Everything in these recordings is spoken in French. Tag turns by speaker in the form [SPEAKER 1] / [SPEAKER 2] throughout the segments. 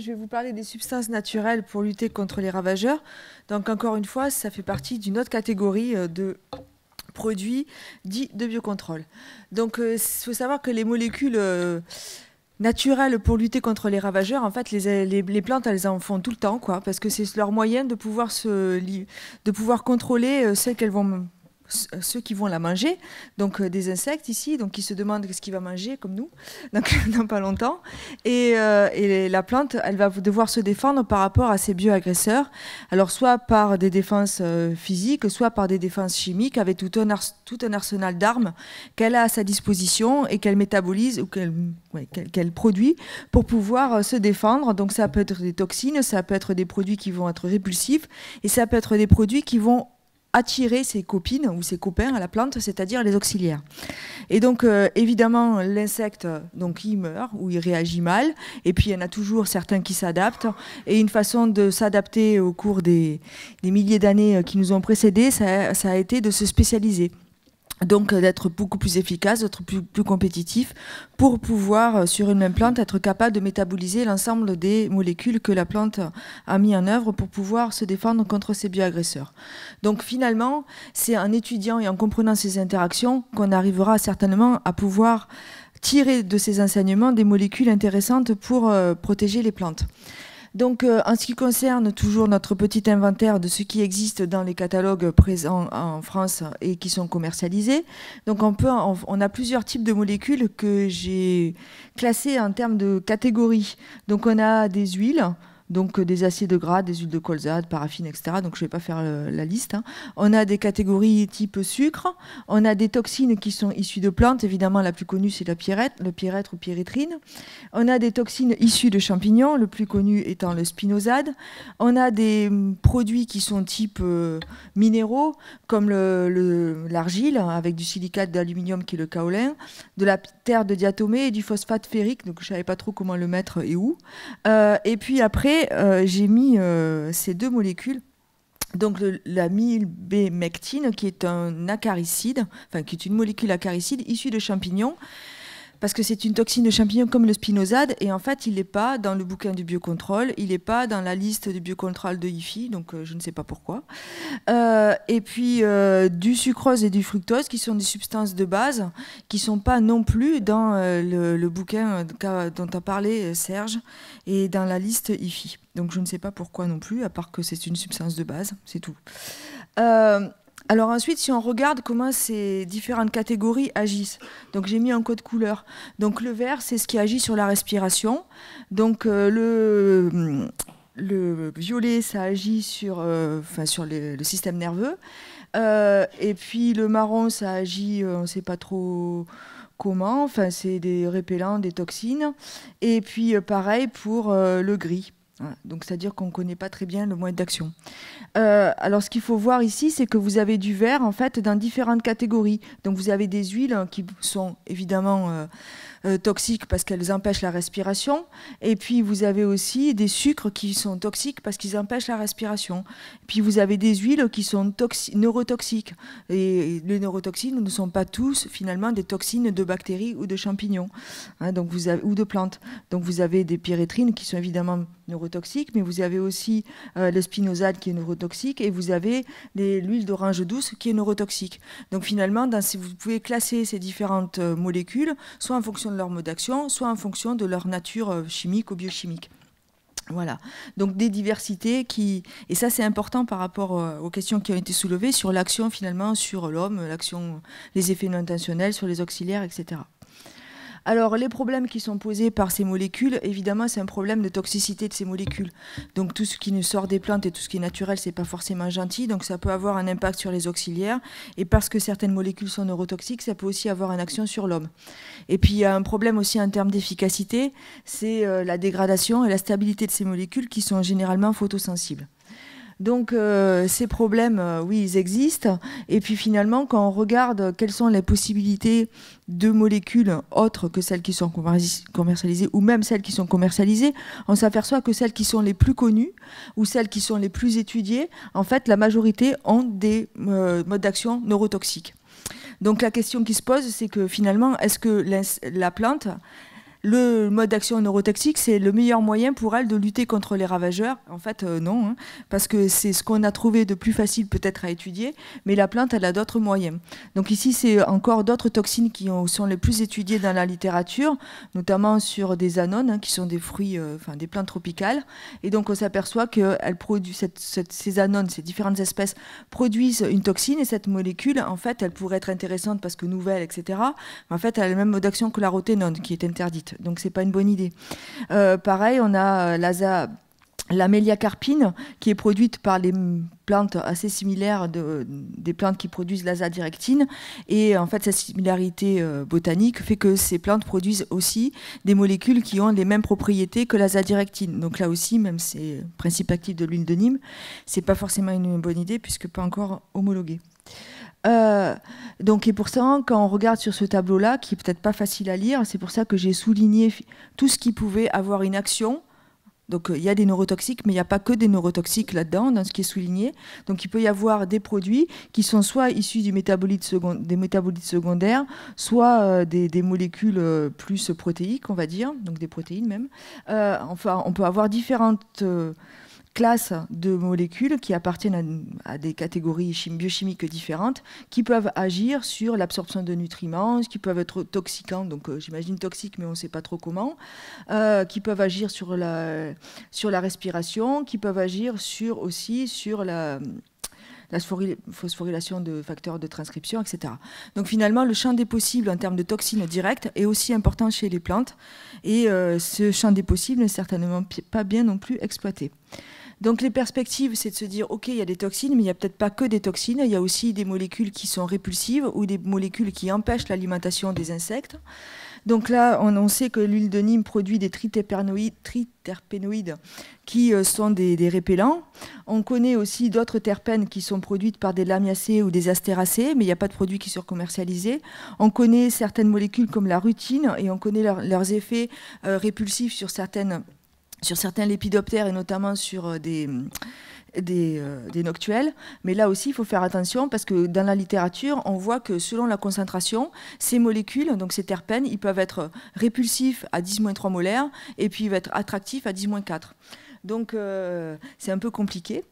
[SPEAKER 1] Je vais vous parler des substances naturelles pour lutter contre les ravageurs. Donc encore une fois, ça fait partie d'une autre catégorie euh, de produits dits de biocontrôle. Donc euh, il faut savoir que les molécules euh, naturelles pour lutter contre les ravageurs, en fait, les, plantes, elles en font tout le temps, quoi, parce que c'est leur moyen de pouvoir, se, de pouvoir contrôler celles qu'elles vont ceux qui vont la manger, donc euh, des insectes ici, donc qui se demandent ce qu'il va manger, comme nous, donc, dans pas longtemps. Et, euh, la plante, elle va devoir se défendre par rapport à ces bioagresseurs, alors soit par des défenses euh, physiques, soit par des défenses chimiques, avec tout un, arsenal d'armes qu'elle a à sa disposition et qu'elle métabolise ou qu'elle produit pour pouvoir se défendre. Donc ça peut être des toxines, ça peut être des produits qui vont être répulsifs, et ça peut être des produits qui vont attirer ses copines ou ses copains à la plante, c'est-à-dire les auxiliaires. Et donc, euh, évidemment, l'insecte, donc, il meurt ou il réagit mal. Et puis, il y en a toujours certains qui s'adaptent. Et une façon de s'adapter au cours des, milliers d'années euh, qui nous ont précédés, ça a été de se spécialiser donc euh, d'être beaucoup plus efficace, d'être plus, compétitif pour pouvoir euh, sur une même plante être capable de métaboliser l'ensemble des molécules que la plante a mis en œuvre pour pouvoir se défendre contre ces bioagresseurs. Donc finalement, c'est en étudiant et en comprenant ces interactions qu'on arrivera certainement à pouvoir tirer de ces enseignements des molécules intéressantes pour euh, protéger les plantes. Donc, euh, en ce qui concerne toujours notre petit inventaire de ce qui existe dans les catalogues présents en France et qui sont commercialisés, donc on, a plusieurs types de molécules que j'ai classées en termes de catégories. Donc, on a des huiles, donc euh, des aciers de gras, des huiles de colza, de paraffine, etc. Donc je ne vais pas faire euh, la liste. Hein. On a des catégories type sucre, on a des toxines qui sont issues de plantes, évidemment la plus connue c'est la pierrette, le pierrette ou pyrétrine. On a des toxines issues de champignons, le plus connu étant le spinosade. On a des hum, produits qui sont type euh, minéraux, comme l'argile hein, avec du silicate d'aluminium qui est le kaolin, de la terre de diatomée et du phosphate ferrique, donc je ne savais pas trop comment le mettre et où. et puis après, euh, j'ai mis euh, ces deux molécules. Donc la qui est un acaricide, enfin qui est une molécule acaricide issue de champignons, parce que c'est une toxine de champignons comme le spinosade, et en fait, il n'est pas dans le bouquin du biocontrôle, il n'est pas dans la liste du biocontrôle de IFI, donc euh, je ne sais pas pourquoi. Euh, et puis, euh, du sucrose et du fructose, qui sont des substances de base, qui ne sont pas non plus dans le, le, bouquin dont a parlé Serge, et dans la liste IFI. Donc je ne sais pas pourquoi non plus, à part que c'est une substance de base, c'est tout. Alors ensuite, si on regarde comment ces différentes catégories agissent, donc j'ai mis un code couleur. Donc le vert, c'est ce qui agit sur la respiration. Donc euh, le, le violet, ça agit sur, euh, sur le système nerveux. Euh, et puis le marron, ça agit, on ne sait pas trop comment, enfin, c'est des répellants, des toxines. Et puis pareil pour le gris. Donc, c'est-à-dire qu'on ne connaît pas très bien le moyen d'action. Euh, alors, ce qu'il faut voir ici, c'est que vous avez du verre, en fait, dans différentes catégories. Donc, vous avez des huiles hein, qui sont évidemment euh, euh, toxiques parce qu'elles empêchent la respiration. Et puis, vous avez aussi des sucres qui sont toxiques parce qu'ils empêchent la respiration. Puis, vous avez des huiles qui sont neurotoxiques. Et les neurotoxines ne sont pas tous, finalement, des toxines de bactéries ou de champignons hein, donc vous avez, ou de plantes. Donc, vous avez des pyrétrines qui sont évidemment neurotoxique, mais vous avez aussi euh, le qui est neurotoxique et vous avez l'huile d'orange douce qui est neurotoxique. Donc finalement, vous pouvez classer ces différentes euh, molécules, soit en fonction de leur mode d'action, soit en fonction de leur nature euh, chimique ou biochimique. Voilà, donc des diversités qui, et ça c'est important par rapport aux questions qui ont été soulevées sur l'action finalement sur l'homme, l'action, les effets non intentionnels sur les auxiliaires, etc. Alors, les problèmes qui sont posés par ces molécules, évidemment, c'est un problème de toxicité de ces molécules. Donc, tout ce qui nous sort des plantes et tout ce qui est naturel, c'est pas forcément gentil. Donc, ça peut avoir un impact sur les auxiliaires. Et parce que certaines molécules sont neurotoxiques, ça peut aussi avoir une action sur l'homme. Et puis, il y a un problème aussi en termes d'efficacité, c'est euh, la dégradation et la stabilité de ces molécules qui sont généralement photosensibles. Donc euh, ces problèmes, euh, oui, ils existent. Et puis finalement, quand on regarde quelles sont les possibilités de molécules autres que celles qui sont commercialisées ou même celles qui sont commercialisées, on s'aperçoit que celles qui sont les plus connues ou celles qui sont les plus étudiées, en fait, la majorité ont des euh, modes d'action neurotoxiques. Donc la question qui se pose, c'est que finalement, est-ce que la plante, le mode d'action neurotoxique, c'est le meilleur moyen pour elle de lutter contre les ravageurs. En fait, euh, non, hein, parce que c'est ce qu'on a trouvé de plus facile peut-être à étudier, mais la plante, elle a d'autres moyens. Donc ici, c'est encore d'autres toxines qui sont les plus étudiées dans la littérature, notamment sur des anones, hein, qui sont des fruits, euh, des plantes tropicales. Et donc, on s'aperçoit que produit ces anones, ces différentes espèces produisent une toxine, et cette molécule, en fait, elle pourrait être intéressante parce que nouvelle, etc. en fait, elle a le même mode d'action que la roténone, qui est interdite donc c'est pas une bonne idée. Euh, pareil, on a euh, la L'amélia qui est produite par les plantes assez similaires des plantes qui produisent l'azadirectine, Et en fait, cette similarité euh, botanique fait que ces plantes produisent aussi des molécules qui ont les mêmes propriétés que l'azadirectine. Donc là aussi, même c'est principe actif de l'huile de Nîmes, n'est pas forcément une bonne idée puisque pas encore homologuée. Euh, donc, et pour ça, quand on regarde sur ce tableau-là, qui est peut-être pas facile à lire, c'est pour ça que j'ai souligné tout ce qui pouvait avoir une action. Donc, euh, il y a des neurotoxiques, mais il n'y a pas que des neurotoxiques là-dedans, dans ce qui est souligné. Donc, il peut y avoir des produits qui sont soit issus du métabolite des métabolites secondaires, soit euh, des, molécules euh, plus protéiques, on va dire, donc des protéines même. enfin, on peut avoir différentes classe de molécules qui appartiennent à, des catégories biochimiques différentes, qui peuvent agir sur l'absorption de nutriments, qui peuvent être toxiquants, donc euh, j'imagine toxiques, mais on ne sait pas trop comment, euh, qui peuvent agir sur la, sur la respiration, qui peuvent agir sur, aussi sur la phosphorylation de facteurs de transcription, etc. Donc finalement, le champ des possibles en termes de toxines directes est aussi important chez les plantes, et euh, ce champ des possibles n'est certainement pas bien non plus exploité. Donc les perspectives, c'est de se dire, OK, il y a des toxines, mais il n'y a peut-être pas que des toxines, il y a aussi des molécules qui sont répulsives ou des molécules qui empêchent l'alimentation des insectes. Donc là, on, sait que l'huile de Nîmes produit des triterpénoïdes qui euh, sont des, des, répellants. On connaît aussi d'autres terpènes qui sont produites par des lamiacées ou des astéracées, mais il n'y a pas de produits qui sont commercialisés. On connaît certaines molécules comme la rutine et on connaît leurs effets euh, répulsifs sur certaines sur certains lépidoptères et notamment sur euh, des, euh, des, euh, Mais là aussi, il faut faire attention parce que dans la littérature, on voit que selon la concentration, ces molécules, donc ces terpènes, ils peuvent être répulsifs à 10-3 molaires et puis ils peuvent être attractifs à 10-4. Donc euh, c'est un peu compliqué.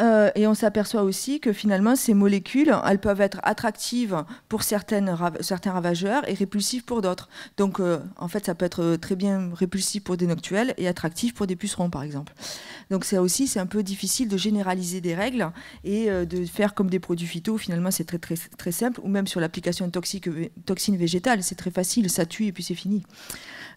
[SPEAKER 1] Euh, et on s'aperçoit aussi que finalement ces molécules, elles peuvent être attractives pour certains ravageurs et répulsives pour d'autres. Donc euh, en fait ça peut être très bien répulsif pour des noctuelles et attractif pour des pucerons par exemple. Donc ça aussi c'est un peu difficile de généraliser des règles et de faire comme des produits phyto. Finalement c'est très, très, simple. Ou même sur l'application toxique toxines végétales, c'est très facile, ça tue et puis c'est fini.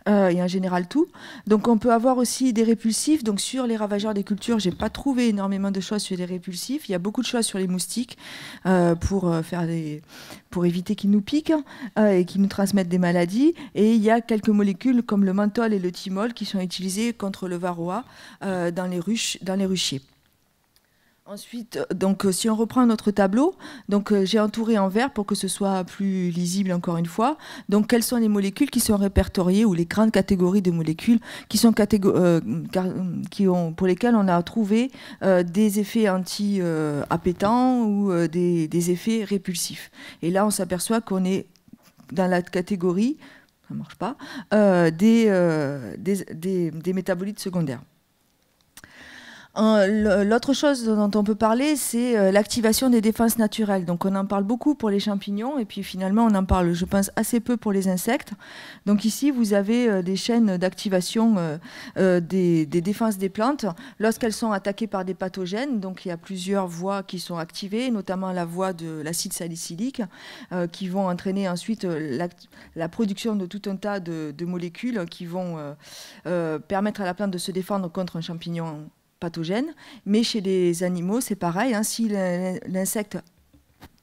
[SPEAKER 1] Euh, et en général tout. Donc on peut avoir aussi des répulsifs. Donc sur les ravageurs des cultures, j'ai pas trouvé énormément de choix sur les répulsifs. Il y a beaucoup de choix sur les moustiques euh, pour euh, faire pour éviter qu'ils nous piquent et qu'ils nous transmettent des maladies. Et il y a quelques molécules comme le menthol et le thymol qui sont utilisées contre le varroa dans les ruches, dans les ruchers. Ensuite, euh, donc, euh, si on reprend notre tableau, donc euh, j'ai entouré en vert pour que ce soit plus lisible encore une fois. Donc, quelles sont les molécules qui sont répertoriées ou les grandes catégories de molécules qui sont pour lesquelles on a trouvé des effets anti-appétants ou des, effets répulsifs. Et là, on s'aperçoit qu'on est dans la catégorie, ça marche pas, des, des métabolites secondaires. L'autre chose dont on peut parler, c'est euh, l'activation des défenses naturelles. Donc on en parle beaucoup pour les champignons et puis finalement on en parle, je pense, assez peu pour les insectes. Donc ici, vous avez euh, des chaînes d'activation euh, des, défenses des plantes lorsqu'elles sont attaquées par des pathogènes. Donc il y a plusieurs voies qui sont activées, notamment la voie de l'acide salicylique qui vont entraîner ensuite la, production de tout un tas de, de molécules qui vont permettre à la plante de se défendre contre un champignon Pathogène, Mais chez les animaux, c'est pareil. Hein. si l'insecte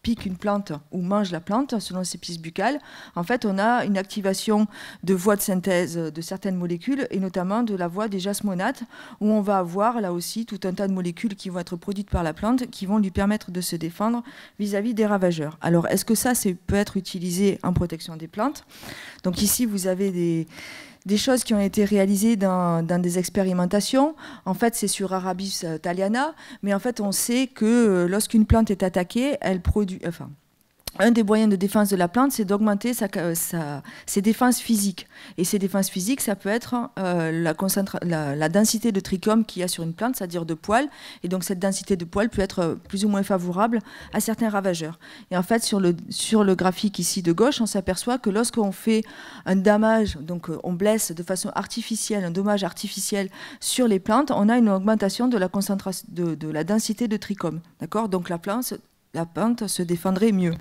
[SPEAKER 1] pique une plante ou mange la plante, selon ses pistes buccales, en fait, on a une activation de voies de synthèse de certaines molécules, et notamment de la voie des jasmonates, où on va avoir là aussi tout un tas de molécules qui vont être produites par la plante, qui vont lui permettre de se défendre vis-à-vis des ravageurs. Alors, est-ce que ça, ça peut être utilisé en protection des plantes Donc ici, vous avez des des choses qui ont été réalisées dans, des expérimentations. En fait, c'est sur Arabis euh, thaliana, mais en fait, on sait que euh, lorsqu'une plante est attaquée, elle produit, enfin, un des moyens de défense de la plante, c'est d'augmenter euh, ses défenses physiques. Et ces défenses physiques, ça peut être euh, la, densité de trichome qu'il y a sur une plante, c'est-à-dire de poils. Et donc cette densité de poils peut être euh, plus ou moins favorable à certains ravageurs. Et en fait, sur le, graphique ici de gauche, on s'aperçoit que lorsqu'on fait un dommage, donc on blesse de façon artificielle, un dommage artificiel sur les plantes, on a une augmentation de la, la densité de trichome. D'accord donc la plante, la plante se défendrait mieux.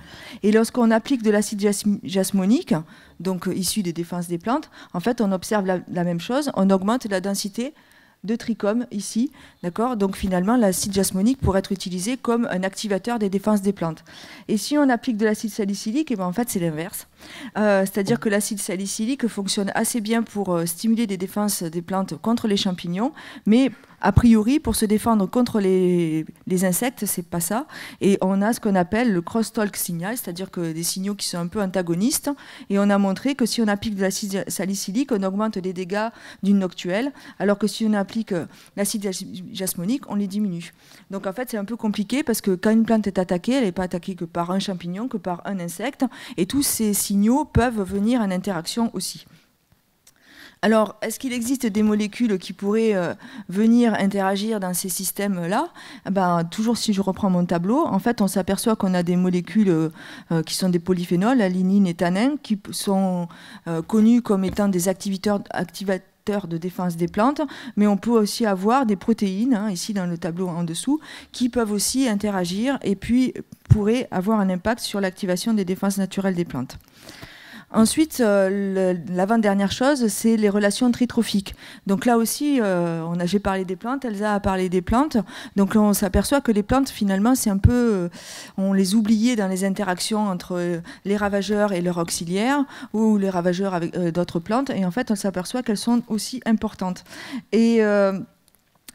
[SPEAKER 1] Et lorsqu'on applique de l'acide jasmonique, donc euh, issu des défenses des plantes, en fait, on observe la, même chose, on augmente la densité de trichomes, ici, d'accord Donc finalement, l'acide jasmonique pourrait être utilisé comme un activateur des défenses des plantes. Et si on applique de l'acide salicylique, et eh ben en fait c'est l'inverse. Euh, c'est-à-dire que l'acide salicylique fonctionne assez bien pour euh, stimuler des défenses des plantes contre les champignons, mais a priori, pour se défendre contre les, les insectes, c'est pas ça. Et on a ce qu'on appelle le cross-talk signal, c'est-à-dire que des signaux qui sont un peu antagonistes. Et on a montré que si on applique de l'acide salicylique, on augmente les dégâts d'une noctuelle, alors que si on applique euh, l'acide jasmonique, on les diminue. Donc en fait, c'est un peu compliqué parce que quand une plante est attaquée, elle n'est pas attaquée que par un champignon, que par un insecte. Et tous ces signaux peuvent venir en interaction aussi. Alors, est-ce qu'il existe des molécules qui pourraient euh, venir interagir dans ces systèmes-là ben, Toujours si je reprends mon tableau, en fait, on s'aperçoit qu'on a des molécules euh, qui sont des polyphénols, alinine et tanin, qui sont connues euh, connus comme étant des activateurs, de défense des plantes, mais on peut aussi avoir des protéines, hein, ici dans le tableau en dessous, qui peuvent aussi interagir et puis pourraient avoir un impact sur l'activation des défenses naturelles des plantes. Ensuite, euh, l'avant-dernière chose, c'est les relations tritrophiques. Donc là aussi, euh, on a, j'ai parlé des plantes, Elsa a parlé des plantes. Donc on s'aperçoit que les plantes, finalement, c'est un peu, euh, on les oubliait dans les interactions entre les ravageurs et leurs auxiliaires, ou les ravageurs avec d'autres plantes. Et en fait, on s'aperçoit qu'elles sont aussi importantes. Et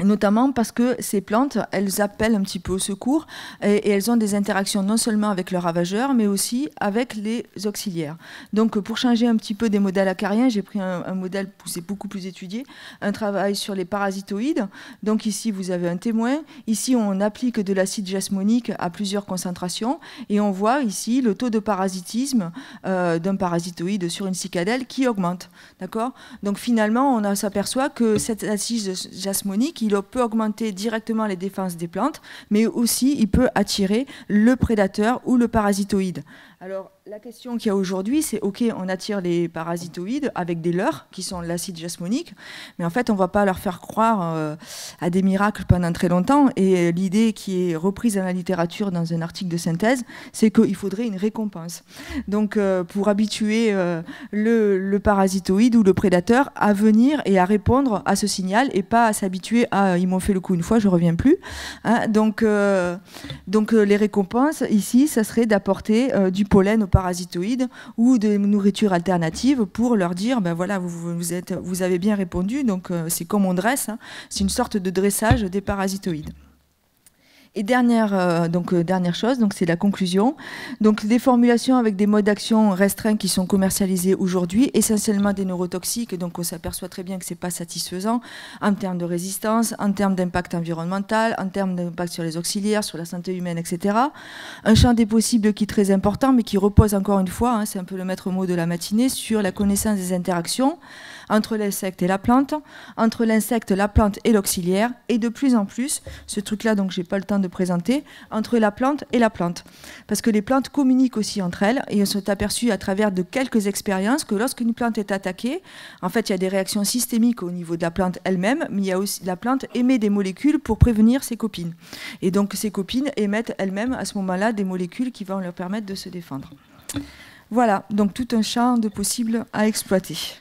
[SPEAKER 1] notamment parce que ces plantes, elles appellent un petit peu au secours et, elles ont des interactions non seulement avec le ravageur, mais aussi avec les auxiliaires. Donc pour changer un petit peu des modèles acariens, j'ai pris un, modèle c'est beaucoup plus étudié, un travail sur les parasitoïdes. Donc ici, vous avez un témoin. Ici, on applique de l'acide jasmonique à plusieurs concentrations et on voit ici le taux de parasitisme euh, d'un parasitoïde sur une cicadelle qui augmente. D'accord Donc finalement, on s'aperçoit que cet acide jasmonique, il peut augmenter directement les défenses des plantes, mais aussi il peut attirer le prédateur ou le parasitoïde. Alors, la question qu'il y a aujourd'hui, c'est OK, on attire les parasitoïdes avec des leurs, qui sont l'acide jasmonique, mais en fait, on ne va pas leur faire croire euh, à des miracles pendant très longtemps. Et l'idée qui est reprise dans la littérature dans un article de synthèse, c'est qu'il faudrait une récompense. Donc, euh, pour habituer euh, le, parasitoïde ou le prédateur à venir et à répondre à ce signal et pas à s'habituer à ils m'ont fait le coup une fois, je ne reviens plus. Hein. donc, donc les récompenses, ici, ça serait d'apporter du pollen aux parasitoïdes ou des nourritures alternatives pour leur dire ben voilà, vous, êtes, vous avez bien répondu, donc euh, c'est comme on dresse, hein. c'est une sorte de dressage des parasitoïdes. Et dernière, euh, donc, euh, dernière chose, donc c'est la conclusion. Donc des formulations avec des modes d'action restreints qui sont commercialisés aujourd'hui, essentiellement des neurotoxiques, donc on s'aperçoit très bien que ce n'est pas satisfaisant en termes de résistance, en termes d'impact environnemental, en termes d'impact sur les auxiliaires, sur la santé humaine, etc. Un champ des possibles qui est très important, mais qui repose encore une fois, hein, c'est un peu le maître mot de la matinée, sur la connaissance des interactions entre l'insecte et la plante, entre l'insecte, la plante et l'auxiliaire, et de plus en plus, ce truc-là, donc j'ai pas le temps de présenter, entre la plante et la plante. Parce que les plantes communiquent aussi entre elles, et on s'est aperçu à travers de quelques expériences que lorsqu'une plante est attaquée, en fait, il y a des réactions systémiques au niveau de la plante elle-même, mais il y a aussi la plante émet des molécules pour prévenir ses copines. Et donc, ses copines émettent elles-mêmes à ce moment-là des molécules qui vont leur permettre de se défendre. Voilà, donc tout un champ de possibles à exploiter.